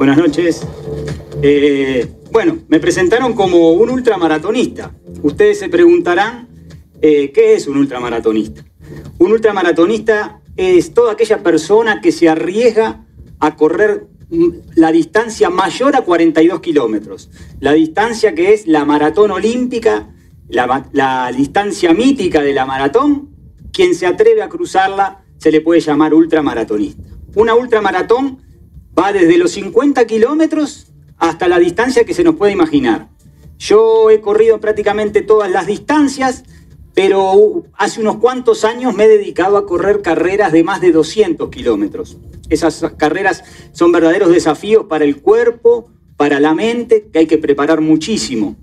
Buenas noches. Eh, bueno, me presentaron como un ultramaratonista. Ustedes se preguntarán, eh, ¿qué es un ultramaratonista? Un ultramaratonista es toda aquella persona que se arriesga a correr mm, la distancia mayor a 42 kilómetros, la distancia que es la maratón olímpica, la, la, distancia mítica de la maratón, quien se atreve a cruzarla se le puede llamar ultramaratonista. Una ultramaratón Va desde los 50 kilómetros hasta la distancia que se nos puede imaginar. Yo he corrido prácticamente todas las distancias, pero hace unos cuantos años me he dedicado a correr carreras de más de 200 kilómetros. Esas carreras son verdaderos desafíos para el cuerpo, para la mente, que hay que preparar muchísimo.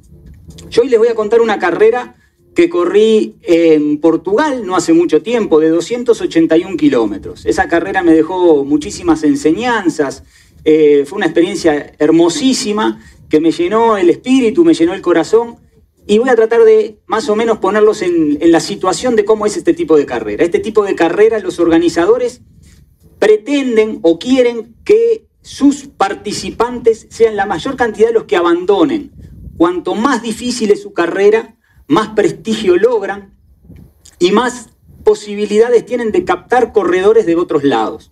Yo hoy les voy a contar una carrera que corrí en Portugal no hace mucho tiempo, de 281 kilómetros. Esa carrera me dejó muchísimas enseñanzas, eh, fue una experiencia hermosísima que me llenó el espíritu, me llenó el corazón y voy a tratar de más o menos ponerlos en la situación de cómo es este tipo de carrera. Este tipo de carrera los organizadores pretenden o quieren que sus participantes sean la mayor cantidad de los que abandonen. Cuanto más difícil es su carrera, más prestigio logran y más posibilidades tienen de captar corredores de otros lados.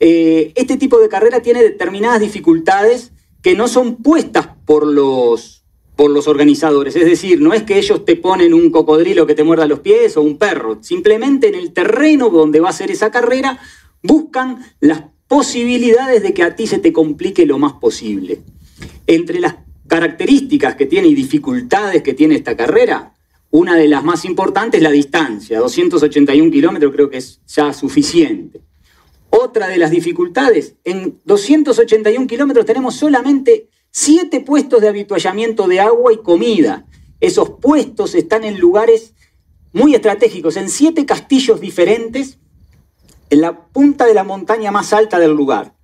Eh, este tipo de carrera tiene determinadas dificultades que no son puestas por los, por los organizadores. Es decir, no es que ellos te ponen un cocodrilo que te muerda los pies o un perro. Simplemente en el terreno donde va a ser esa carrera buscan las posibilidades de que a ti se te complique lo más posible. Entre las características que tiene y dificultades que tiene esta carrera una de las más importantes es la distancia, 281 kilómetros creo que es ya suficiente. Otra de las dificultades, en 281 kilómetros tenemos solamente siete puestos de habituallamiento de agua y comida. Esos puestos están en lugares muy estratégicos, en siete castillos diferentes, en la punta de la montaña más alta del lugar.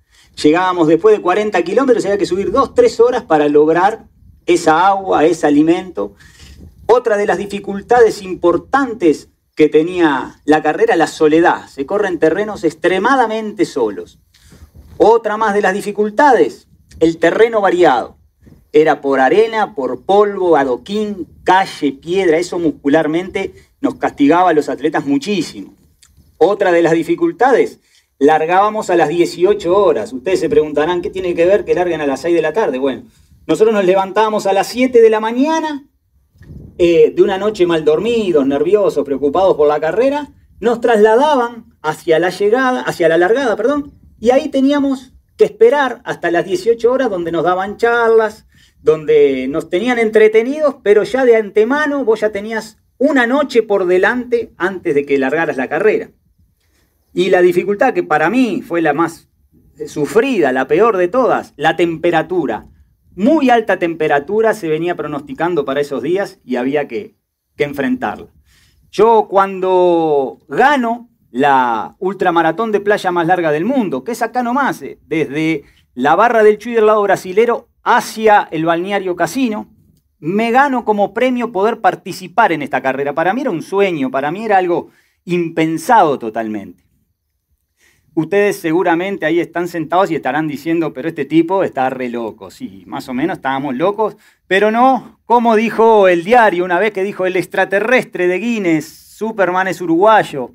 Llegábamos después de 40 kilómetros, había que subir dos, tres horas para lograr esa agua, ese alimento. Otra de las dificultades importantes que tenía la carrera, la soledad. Se corren terrenos extremadamente solos. Otra más de las dificultades, el terreno variado. Era por arena, por polvo, adoquín, calle, piedra. Eso muscularmente nos castigaba a los atletas muchísimo. Otra de las dificultades, largábamos a las 18 horas. Ustedes se preguntarán, ¿qué tiene que ver que larguen a las 6 de la tarde? Bueno, nosotros nos levantábamos a las 7 de la mañana eh, de una noche mal dormidos, nerviosos, preocupados por la carrera, nos trasladaban hacia la llegada, hacia la largada, perdón, y ahí teníamos que esperar hasta las 18 horas donde nos daban charlas, donde nos tenían entretenidos, pero ya de antemano vos ya tenías una noche por delante antes de que largaras la carrera. Y la dificultad que para mí fue la más sufrida, la peor de todas, la temperatura muy alta temperatura se venía pronosticando para esos días y había que, enfrentarla. Yo cuando gano la ultramaratón de playa más larga del mundo, que es acá nomás, eh, desde la barra del Chuy del lado brasilero hacia el balneario Casino, me gano como premio poder participar en esta carrera. Para mí era un sueño, para mí era algo impensado totalmente. Ustedes seguramente ahí están sentados y estarán diciendo, pero este tipo está re loco. Sí, más o menos estábamos locos, pero no, como dijo el diario una vez que dijo el extraterrestre de Guinness, Superman es uruguayo.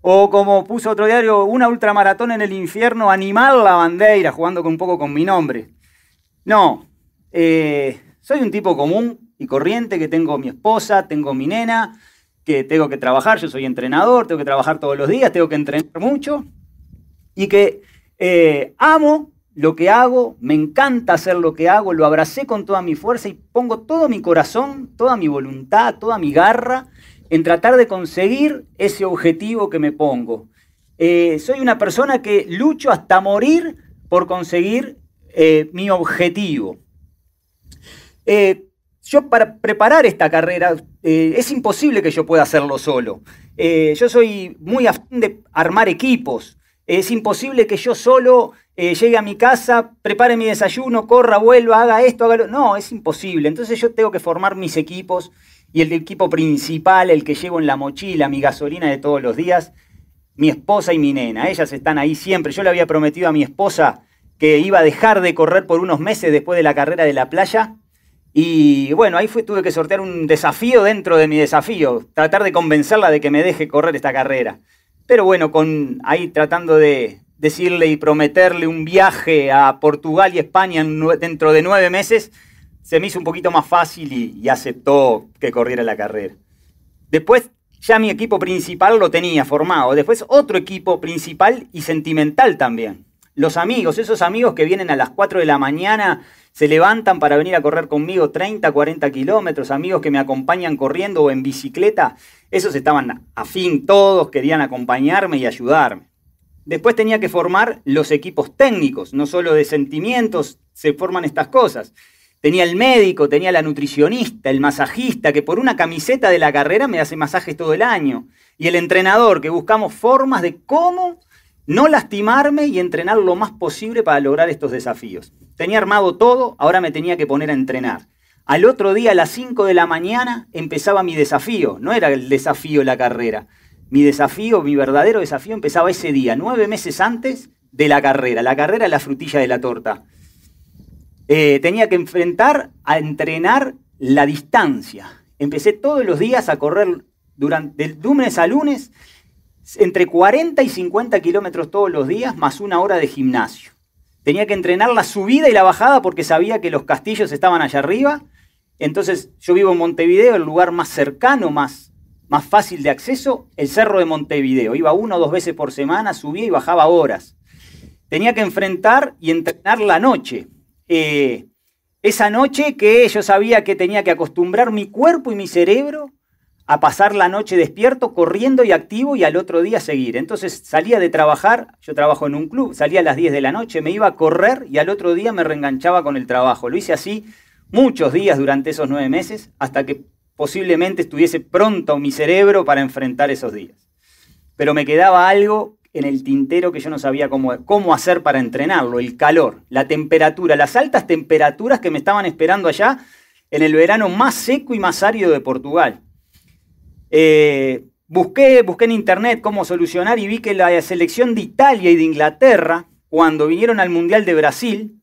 O como puso otro diario, una ultramaratón en el infierno, animar la bandera, jugando un poco con mi nombre. No, eh, soy un tipo común y corriente que tengo mi esposa, tengo mi nena, que tengo que trabajar, yo soy entrenador, tengo que trabajar todos los días, tengo que entrenar mucho y que eh, amo lo que hago, me encanta hacer lo que hago, lo abracé con toda mi fuerza y pongo todo mi corazón, toda mi voluntad, toda mi garra en tratar de conseguir ese objetivo que me pongo. Eh, soy una persona que lucho hasta morir por conseguir eh, mi objetivo. yo para preparar esta carrera es imposible que yo pueda hacerlo solo. yo soy muy afín de armar equipos, es imposible que yo solo eh, llegue a mi casa, prepare mi desayuno, corra, vuelva, haga esto, haga lo. No, es imposible. Entonces yo tengo que formar mis equipos y el equipo principal, el que llevo en la mochila, mi gasolina de todos los días, mi esposa y mi nena. Ellas están ahí siempre. Yo le había prometido a mi esposa que iba a dejar de correr por unos meses después de la carrera de la playa. Y bueno, ahí tuve que sortear un desafío dentro de mi desafío, tratar de convencerla de que me deje correr esta carrera. Pero bueno, con ahí tratando de decirle y prometerle un viaje a Portugal y España dentro de nueve meses, se me hizo un poquito más fácil y aceptó que corriera la carrera. Después ya mi equipo principal lo tenía formado, después otro equipo principal y sentimental también. Los amigos, esos amigos que vienen a las 4 de la mañana, se levantan para venir a correr conmigo 30, 40 kilómetros, amigos que me acompañan corriendo o en bicicleta, esos estaban fin, todos, querían acompañarme y ayudarme. Después tenía que formar los equipos técnicos, no solo de sentimientos se forman estas cosas. Tenía el médico, tenía la nutricionista, el masajista, que por una camiseta de la carrera me hace masajes todo el año. Y el entrenador, que buscamos formas de cómo no lastimarme y entrenar lo más posible para lograr estos desafíos. Tenía armado todo, ahora me tenía que poner a entrenar. Al otro día, a las 5 de la mañana, empezaba mi desafío. No era el desafío la carrera. Mi desafío, mi verdadero desafío, empezaba ese día, nueve meses antes de la carrera. La carrera es la frutilla de la torta. Eh, tenía que enfrentar a entrenar la distancia. Empecé todos los días a correr durante, de lunes a lunes entre 40 y 50 kilómetros todos los días, más una hora de gimnasio. Tenía que entrenar la subida y la bajada porque sabía que los castillos estaban allá arriba. Entonces yo vivo en Montevideo, el lugar más cercano, más, más fácil de acceso, el Cerro de Montevideo. Iba una o dos veces por semana, subía y bajaba horas. Tenía que enfrentar y entrenar la noche. Eh, esa noche que yo sabía que tenía que acostumbrar mi cuerpo y mi cerebro a pasar la noche despierto, corriendo y activo y al otro día seguir. Entonces salía de trabajar, yo trabajo en un club, salía a las 10 de la noche, me iba a correr y al otro día me reenganchaba con el trabajo. Lo hice así muchos días durante esos nueve meses hasta que posiblemente estuviese pronto mi cerebro para enfrentar esos días. Pero me quedaba algo en el tintero que yo no sabía cómo, cómo hacer para entrenarlo, el calor, la temperatura, las altas temperaturas que me estaban esperando allá en el verano más seco y más árido de Portugal. Eh, busqué, busqué en internet cómo solucionar y vi que la selección de Italia y de Inglaterra, cuando vinieron al Mundial de Brasil,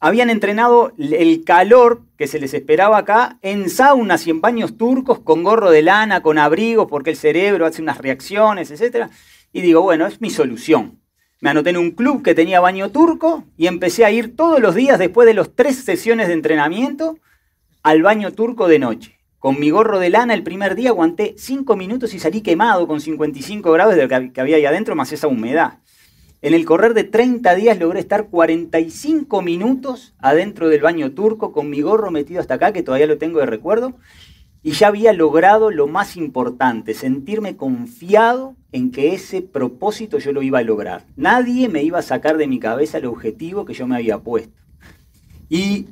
habían entrenado el calor que se les esperaba acá en saunas y en baños turcos con gorro de lana, con abrigos, porque el cerebro hace unas reacciones, etc. Y digo, bueno, es mi solución. Me anoté en un club que tenía baño turco y empecé a ir todos los días después de las tres sesiones de entrenamiento al baño turco de noche. Con mi gorro de lana el primer día aguanté 5 minutos y salí quemado con 55 grados de lo que había ahí adentro más esa humedad. En el correr de 30 días logré estar 45 minutos adentro del baño turco con mi gorro metido hasta acá, que todavía lo tengo de recuerdo, y ya había logrado lo más importante, sentirme confiado en que ese propósito yo lo iba a lograr. Nadie me iba a sacar de mi cabeza el objetivo que yo me había puesto. Y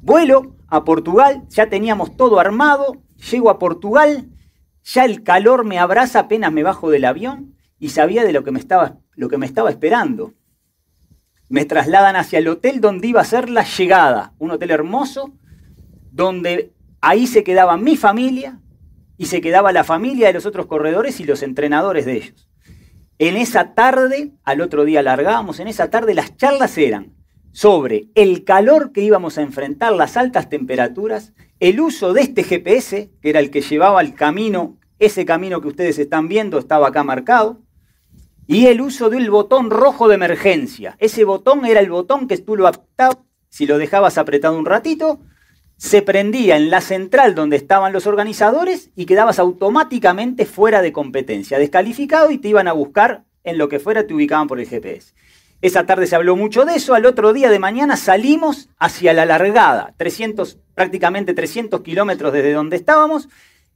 vuelo a Portugal, ya teníamos todo armado, llego a Portugal, ya el calor me abraza apenas me bajo del avión y sabía de lo que me estaba, lo que me estaba esperando. Me trasladan hacia el hotel donde iba a ser la llegada, un hotel hermoso, donde ahí se quedaba mi familia y se quedaba la familia de los otros corredores y los entrenadores de ellos. En esa tarde, al otro día largábamos, en esa tarde las charlas eran sobre el calor que íbamos a enfrentar, las altas temperaturas, el uso de este GPS, que era el que llevaba el camino, ese camino que ustedes están viendo estaba acá marcado, y el uso del botón rojo de emergencia. Ese botón era el botón que tú lo si lo dejabas apretado un ratito, se prendía en la central donde estaban los organizadores y quedabas automáticamente fuera de competencia, descalificado y te iban a buscar en lo que fuera, te ubicaban por el GPS. Esa tarde se habló mucho de eso, al otro día de mañana salimos hacia la largada, prácticamente 300 kilómetros desde donde estábamos.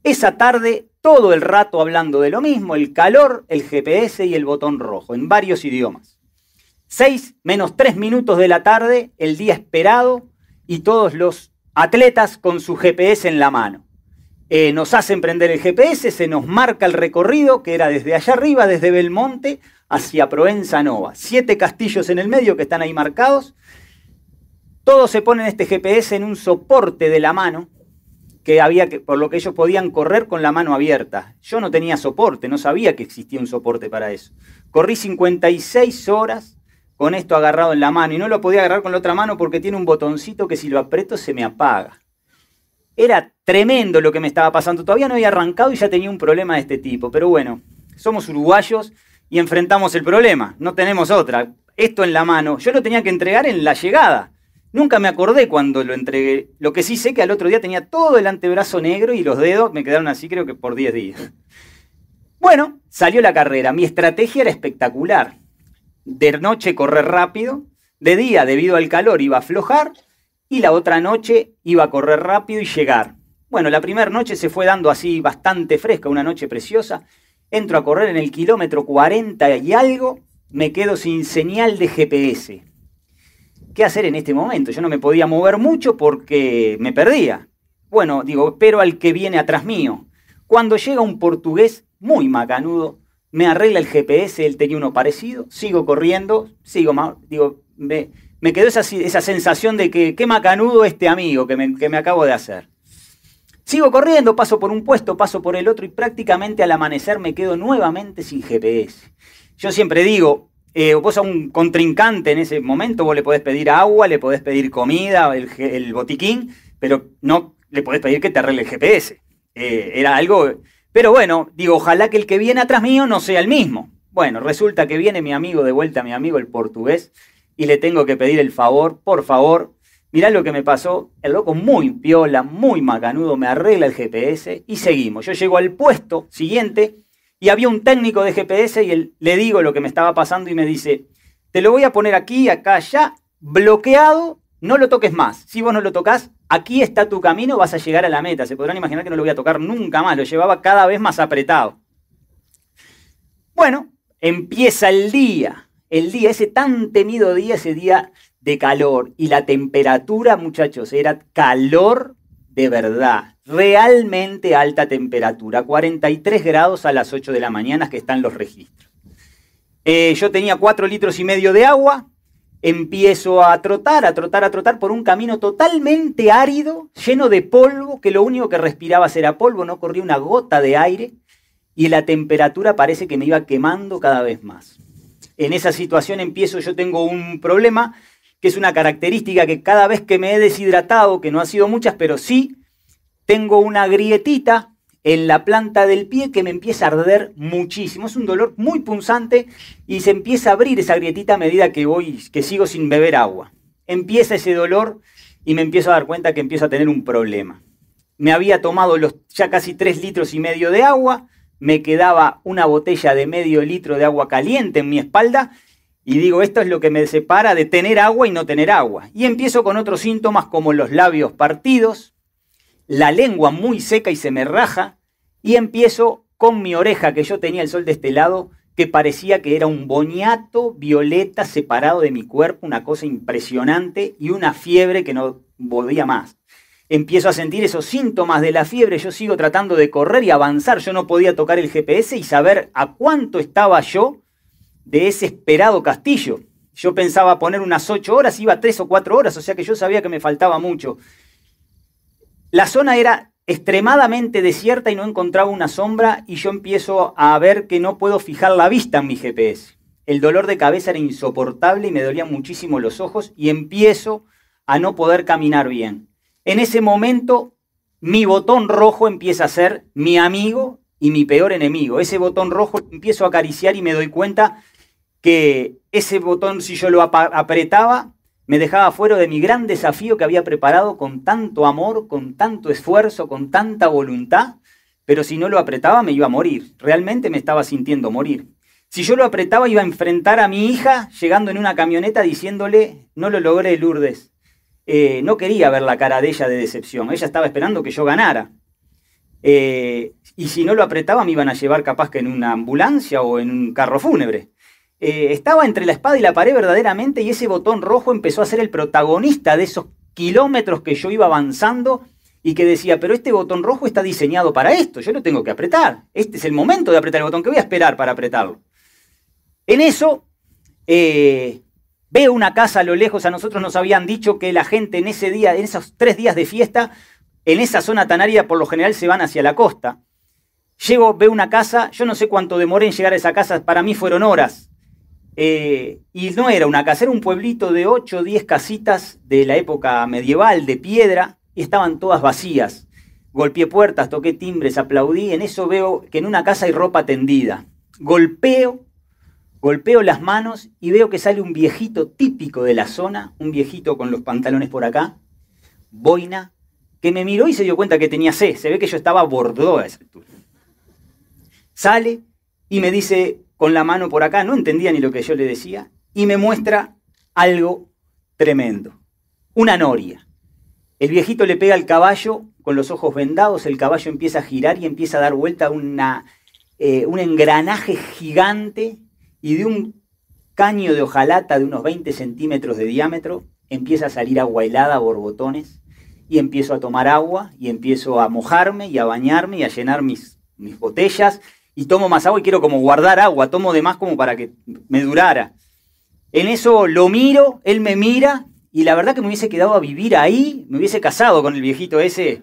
Esa tarde, todo el rato hablando de lo mismo, el calor, el GPS y el botón rojo, en varios idiomas. Seis menos tres minutos de la tarde, el día esperado, y todos los atletas con su GPS en la mano. Eh, nos hacen prender el GPS, se nos marca el recorrido, que era desde allá arriba, desde Belmonte hacia Provenza Nova. Siete castillos en el medio que están ahí marcados. Todos se ponen este GPS en un soporte de la mano, que había que, por lo que ellos podían correr con la mano abierta. Yo no tenía soporte, no sabía que existía un soporte para eso. Corrí 56 horas con esto agarrado en la mano y no lo podía agarrar con la otra mano porque tiene un botoncito que si lo aprieto se me apaga. Era tremendo lo que me estaba pasando. Todavía no había arrancado y ya tenía un problema de este tipo. Pero bueno, somos uruguayos, y enfrentamos el problema. No tenemos otra. Esto en la mano, yo lo tenía que entregar en la llegada. Nunca me acordé cuando lo entregué. Lo que sí sé que al otro día tenía todo el antebrazo negro y los dedos me quedaron así creo que por 10 días. Bueno, salió la carrera. Mi estrategia era espectacular. De noche correr rápido, de día debido al calor iba a aflojar y la otra noche iba a correr rápido y llegar. Bueno, la primera noche se fue dando así bastante fresca, una noche preciosa entro a correr en el kilómetro 40 y algo, me quedo sin señal de GPS. ¿Qué hacer en este momento? Yo no me podía mover mucho porque me perdía. Bueno, digo, espero al que viene atrás mío. Cuando llega un portugués muy macanudo, me arregla el GPS, él tenía uno parecido, sigo corriendo, sigo, digo, me, quedó esa, esa, sensación de que qué macanudo este amigo que me acabo de hacer. Sigo corriendo, paso por un puesto, paso por el otro y prácticamente al amanecer me quedo nuevamente sin GPS. Yo siempre digo, eh, vos a un contrincante en ese momento, vos le podés pedir agua, le podés pedir comida, el, botiquín, pero no le podés pedir que te arregle el GPS. Eh, era algo... Pero bueno, digo, ojalá que el que viene atrás mío no sea el mismo. Bueno, resulta que viene mi amigo de vuelta, mi amigo el portugués, y le tengo que pedir el favor, por favor, Mirá lo que me pasó. El loco muy piola, muy macanudo, me arregla el GPS y seguimos. Yo llego al puesto siguiente y había un técnico de GPS y él, le digo lo que me estaba pasando y me dice, te lo voy a poner aquí, acá, allá, bloqueado, no lo toques más. Si vos no lo tocas, aquí está tu camino, vas a llegar a la meta. Se podrán imaginar que no lo voy a tocar nunca más, lo llevaba cada vez más apretado. Bueno, empieza el día, el día, ese tan temido día, ese día de calor. Y la temperatura, muchachos, era calor de verdad. Realmente alta temperatura. 43 grados a las 8 de la mañana que están los registros. Eh, yo tenía 4 litros y medio de agua. Empiezo a trotar, a trotar, a trotar por un camino totalmente árido, lleno de polvo, que lo único que respiraba era polvo, no corría una gota de aire y la temperatura parece que me iba quemando cada vez más. En esa situación empiezo, yo tengo un problema que es una característica que cada vez que me he deshidratado, que no ha sido muchas, pero sí tengo una grietita en la planta del pie que me empieza a arder muchísimo. Es un dolor muy punzante y se empieza a abrir esa grietita a medida que voy, que sigo sin beber agua. Empieza ese dolor y me empiezo a dar cuenta que empiezo a tener un problema. Me había tomado los ya casi 3 litros y medio de agua, me quedaba una botella de medio litro de agua caliente en mi espalda y digo, esto es lo que me separa de tener agua y no tener agua. Y empiezo con otros síntomas como los labios partidos, la lengua muy seca y se me raja, y empiezo con mi oreja que yo tenía el sol de este lado, que parecía que era un boñato violeta separado de mi cuerpo, una cosa impresionante y una fiebre que no podía más. Empiezo a sentir esos síntomas de la fiebre, yo sigo tratando de correr y avanzar, yo no podía tocar el GPS y saber a cuánto estaba yo de ese esperado castillo. Yo pensaba poner unas ocho horas, iba tres o cuatro horas, o sea que yo sabía que me faltaba mucho. La zona era extremadamente desierta y no encontraba una sombra y yo empiezo a ver que no puedo fijar la vista en mi GPS. El dolor de cabeza era insoportable y me dolían muchísimo los ojos y empiezo a no poder caminar bien. En ese momento mi botón rojo empieza a ser mi amigo y mi peor enemigo. Ese botón rojo empiezo a acariciar y me doy cuenta que ese botón, si yo lo apretaba, me dejaba fuera de mi gran desafío que había preparado con tanto amor, con tanto esfuerzo, con tanta voluntad, pero si no lo apretaba me iba a morir. Realmente me estaba sintiendo morir. Si yo lo apretaba iba a enfrentar a mi hija llegando en una camioneta diciéndole, no lo logré, Lourdes. Eh, no quería ver la cara de ella de decepción. Ella estaba esperando que yo ganara. Eh, y si no lo apretaba me iban a llevar capaz que en una ambulancia o en un carro fúnebre. Eh, estaba entre la espada y la pared verdaderamente y ese botón rojo empezó a ser el protagonista de esos kilómetros que yo iba avanzando y que decía, pero este botón rojo está diseñado para esto, yo lo tengo que apretar, este es el momento de apretar el botón, que voy a esperar para apretarlo? En eso, eh, veo una casa a lo lejos, a nosotros nos habían dicho que la gente en ese día, en esos tres días de fiesta, en esa zona tan árida por lo general se van hacia la costa. Llego, veo una casa, yo no sé cuánto demoré en llegar a esa casa, para mí fueron horas. Eh, y no era una casa, era un pueblito de 8 o 10 casitas de la época medieval, de piedra, y estaban todas vacías. Golpeé puertas, toqué timbres, aplaudí. En eso veo que en una casa hay ropa tendida. Golpeo, golpeo las manos y veo que sale un viejito típico de la zona, un viejito con los pantalones por acá, boina, que me miró y se dio cuenta que tenía sed. Se ve que yo estaba bordó a esa Sale y me dice, con la mano por acá, no entendía ni lo que yo le decía, y me muestra algo tremendo, una noria. El viejito le pega al caballo con los ojos vendados, el caballo empieza a girar y empieza a dar vuelta una, eh, un engranaje gigante y de un caño de hojalata de unos 20 centímetros de diámetro empieza a salir agua helada, borbotones, y empiezo a tomar agua y empiezo a mojarme y a bañarme y a llenar mis, mis botellas y tomo más agua y quiero como guardar agua, tomo de más como para que me durara. En eso lo miro, él me mira y la verdad que me hubiese quedado a vivir ahí, me hubiese casado con el viejito ese,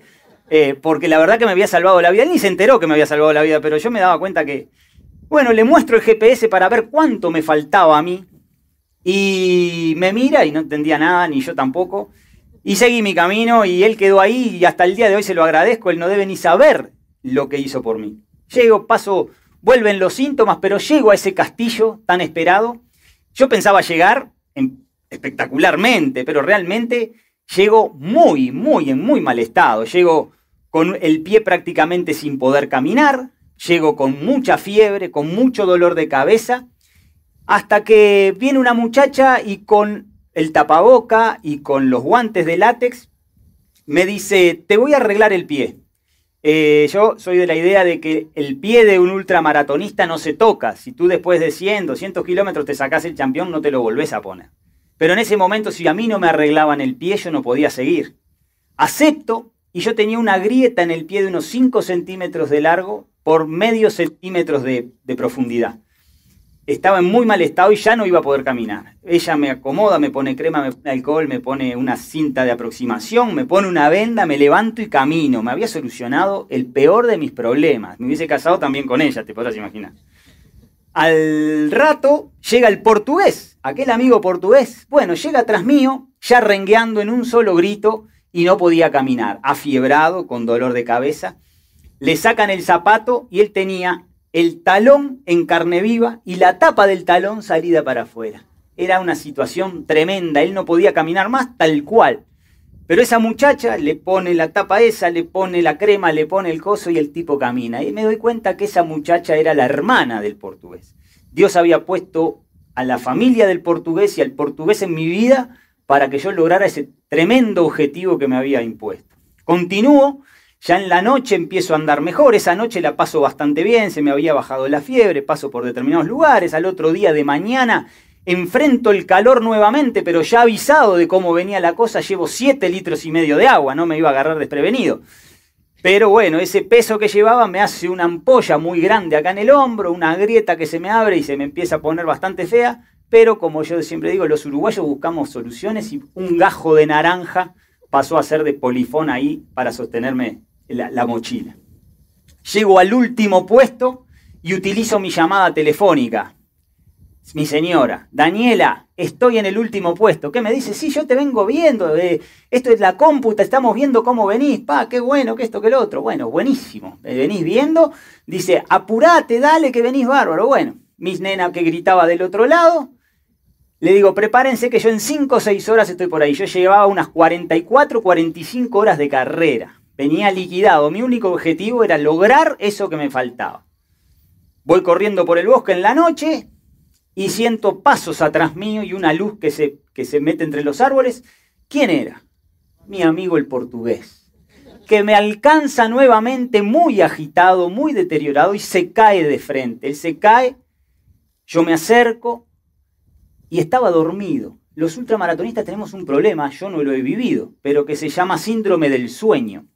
eh, porque la verdad que me había salvado la vida. Él ni se enteró que me había salvado la vida, pero yo me daba cuenta que, bueno, le muestro el GPS para ver cuánto me faltaba a mí y me mira y no entendía nada, ni yo tampoco. Y seguí mi camino y él quedó ahí y hasta el día de hoy se lo agradezco, él no debe ni saber lo que hizo por mí llego, paso, vuelven los síntomas, pero llego a ese castillo tan esperado. Yo pensaba llegar espectacularmente, pero realmente llego muy, muy, en muy mal estado. Llego con el pie prácticamente sin poder caminar, llego con mucha fiebre, con mucho dolor de cabeza, hasta que viene una muchacha y con el tapaboca y con los guantes de látex me dice, te voy a arreglar el pie. Eh, yo soy de la idea de que el pie de un ultramaratonista no se toca. Si tú después de 100, 200 kilómetros te sacas el campeón, no te lo volvés a poner. Pero en ese momento, si a mí no me arreglaban el pie, yo no podía seguir. Acepto, y yo tenía una grieta en el pie de unos 5 centímetros de largo por medio centímetros de profundidad estaba en muy mal estado y ya no iba a poder caminar. Ella me acomoda, me pone crema, me pone alcohol, me pone una cinta de aproximación, me pone una venda, me levanto y camino. Me había solucionado el peor de mis problemas. Me hubiese casado también con ella, te podrás imaginar. Al rato llega el portugués, aquel amigo portugués. Bueno, llega tras mío, ya rengueando en un solo grito y no podía caminar, afiebrado, con dolor de cabeza. Le sacan el zapato y él tenía el talón en carne viva y la tapa del talón salida para afuera. Era una situación tremenda, él no podía caminar más tal cual. Pero esa muchacha le pone la tapa esa, le pone la crema, le pone el coso y el tipo camina. Y me doy cuenta que esa muchacha era la hermana del portugués. Dios había puesto a la familia del portugués y al portugués en mi vida para que yo lograra ese tremendo objetivo que me había impuesto. Continúo ya en la noche empiezo a andar mejor, esa noche la paso bastante bien, se me había bajado la fiebre, paso por determinados lugares, al otro día de mañana enfrento el calor nuevamente, pero ya avisado de cómo venía la cosa, llevo 7 litros y medio de agua, no me iba a agarrar desprevenido. Pero bueno, ese peso que llevaba me hace una ampolla muy grande acá en el hombro, una grieta que se me abre y se me empieza a poner bastante fea, pero como yo siempre digo, los uruguayos buscamos soluciones y un gajo de naranja pasó a ser de polifón ahí para sostenerme la, mochila. Llego al último puesto y utilizo mi llamada telefónica. Mi señora, Daniela, estoy en el último puesto. ¿Qué me dice? Sí, yo te vengo viendo. esto es la cómputa, estamos viendo cómo venís. Pa, qué bueno, que esto, que lo otro. Bueno, buenísimo. venís viendo. Dice, apurate, dale, que venís bárbaro. Bueno, mis nena que gritaba del otro lado. Le digo, prepárense que yo en 5 o 6 horas estoy por ahí. Yo llevaba unas 44, 45 horas de carrera venía liquidado. Mi único objetivo era lograr eso que me faltaba. Voy corriendo por el bosque en la noche y siento pasos atrás mío y una luz que se, que se mete entre los árboles. ¿Quién era? Mi amigo el portugués, que me alcanza nuevamente muy agitado, muy deteriorado y se cae de frente. Él se cae, yo me acerco y estaba dormido. Los ultramaratonistas tenemos un problema, yo no lo he vivido, pero que se llama síndrome del sueño.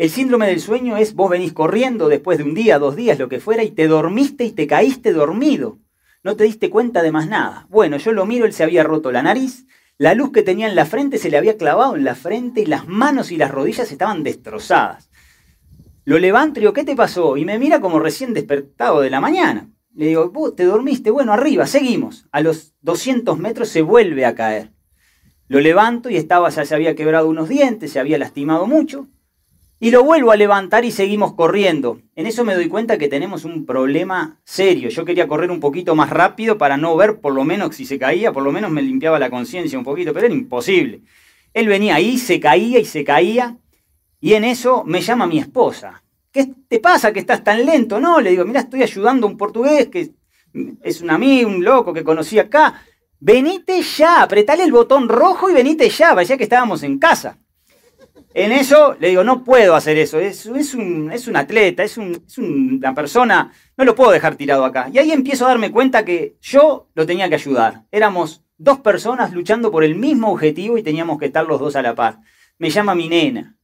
El síndrome del sueño es vos venís corriendo después de un día, dos días, lo que fuera, y te dormiste y te caíste dormido. No te diste cuenta de más nada. Bueno, yo lo miro, él se había roto la nariz, la luz que tenía en la frente se le había clavado en la frente y las manos y las rodillas estaban destrozadas. Lo levanto y digo, ¿qué te pasó? Y me mira como recién despertado de la mañana. Le digo, vos te dormiste, bueno, arriba, seguimos. A los 200 metros se vuelve a caer. Lo levanto y estaba, ya se había quebrado unos dientes, se había lastimado mucho. Y lo vuelvo a levantar y seguimos corriendo. En eso me doy cuenta que tenemos un problema serio. Yo quería correr un poquito más rápido para no ver, por lo menos si se caía, por lo menos me limpiaba la conciencia un poquito, pero era imposible. Él venía ahí, se caía y se caía. Y en eso me llama mi esposa. ¿Qué te pasa que estás tan lento? No, le digo, mira, estoy ayudando a un portugués que es un amigo, un loco que conocí acá. Venite ya, apretale el botón rojo y venite ya, parecía que estábamos en casa. En eso le digo, no puedo hacer eso. Es, es, un, es un, atleta, es, una persona, no lo puedo dejar tirado acá. Y ahí empiezo a darme cuenta que yo lo tenía que ayudar. Éramos dos personas luchando por el mismo objetivo y teníamos que estar los dos a la par. Me llama mi nena.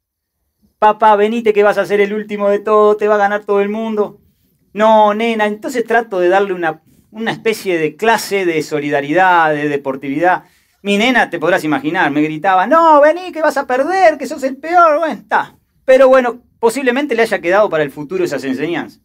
Papá, venite que vas a ser el último de todo, te va a ganar todo el mundo. No, nena, entonces trato de darle una, una especie de clase de solidaridad, de deportividad mi nena, te podrás imaginar, me gritaba, no, vení, que vas a perder, que sos el peor, bueno, está. Pero bueno, posiblemente le haya quedado para el futuro esas enseñanzas.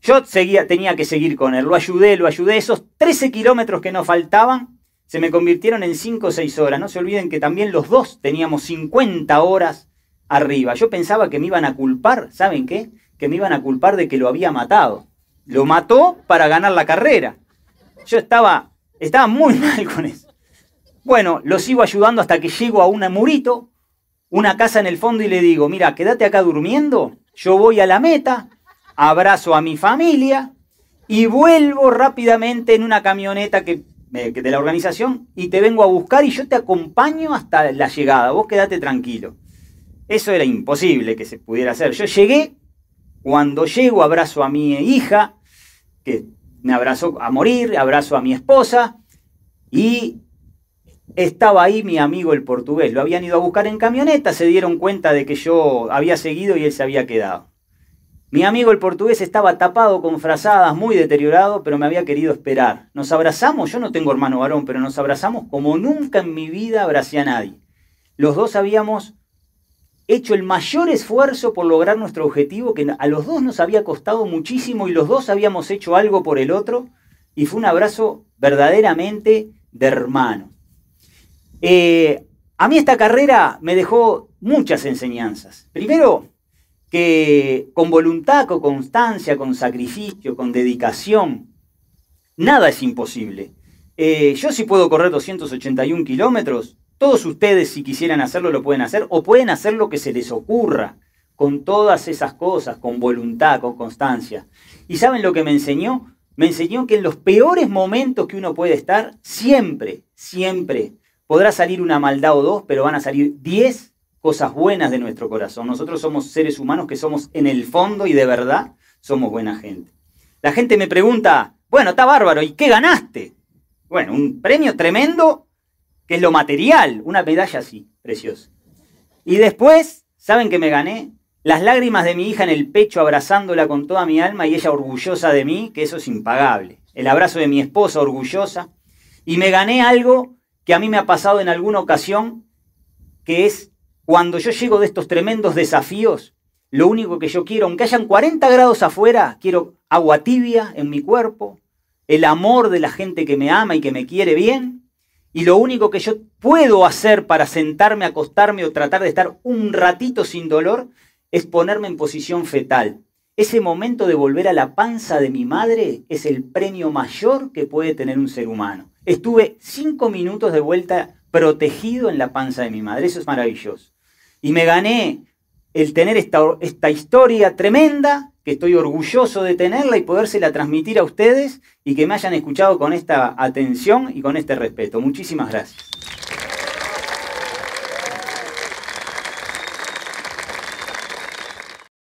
Yo seguía, tenía que seguir con él, lo ayudé, lo ayudé, esos 13 kilómetros que nos faltaban se me convirtieron en 5 o 6 horas. No se olviden que también los dos teníamos 50 horas arriba. Yo pensaba que me iban a culpar, ¿saben qué? Que me iban a culpar de que lo había matado. Lo mató para ganar la carrera. Yo estaba, estaba muy mal con eso. Bueno, lo sigo ayudando hasta que llego a un murito, una casa en el fondo y le digo, mira, quédate acá durmiendo, yo voy a la meta, abrazo a mi familia y vuelvo rápidamente en una camioneta eh, que, de la organización y te vengo a buscar y yo te acompaño hasta la llegada, vos quédate tranquilo. Eso era imposible que se pudiera hacer. Yo llegué, cuando llego abrazo a mi hija, que me abrazó a morir, abrazo a mi esposa y estaba ahí mi amigo el portugués. Lo habían ido a buscar en camioneta, se dieron cuenta de que yo había seguido y él se había quedado. Mi amigo el portugués estaba tapado con frazadas, muy deteriorado, pero me había querido esperar. Nos abrazamos, yo no tengo hermano varón, pero nos abrazamos como nunca en mi vida abracé a nadie. Los dos habíamos hecho el mayor esfuerzo por lograr nuestro objetivo, que a los dos nos había costado muchísimo y los dos habíamos hecho algo por el otro, y fue un abrazo verdaderamente de hermano. Eh, a mí esta carrera me dejó muchas enseñanzas. Primero, que con voluntad, con constancia, con sacrificio, con dedicación, nada es imposible. Eh, yo sí puedo correr 281 kilómetros, todos ustedes si quisieran hacerlo lo pueden hacer, o pueden hacer lo que se les ocurra, con todas esas cosas, con voluntad, con constancia. ¿Y saben lo que me enseñó? Me enseñó que en los peores momentos que uno puede estar, siempre, siempre Podrá salir una maldad o dos, pero van a salir diez cosas buenas de nuestro corazón. Nosotros somos seres humanos que somos en el fondo y de verdad somos buena gente. La gente me pregunta, bueno, está bárbaro, ¿y qué ganaste? Bueno, un premio tremendo que es lo material, una medalla así, preciosa. Y después, ¿saben qué me gané? Las lágrimas de mi hija en el pecho abrazándola con toda mi alma y ella orgullosa de mí, que eso es impagable. El abrazo de mi esposa orgullosa. Y me gané algo que a mí me ha pasado en alguna ocasión, que es cuando yo llego de estos tremendos desafíos, lo único que yo quiero, aunque hayan 40 grados afuera, quiero agua tibia en mi cuerpo, el amor de la gente que me ama y que me quiere bien, y lo único que yo puedo hacer para sentarme, acostarme o tratar de estar un ratito sin dolor es ponerme en posición fetal. Ese momento de volver a la panza de mi madre es el premio mayor que puede tener un ser humano. Estuve cinco minutos de vuelta protegido en la panza de mi madre. Eso es maravilloso. Y me gané el tener esta, historia tremenda, que estoy orgulloso de tenerla y podérsela transmitir a ustedes y que me hayan escuchado con esta atención y con este respeto. Muchísimas gracias.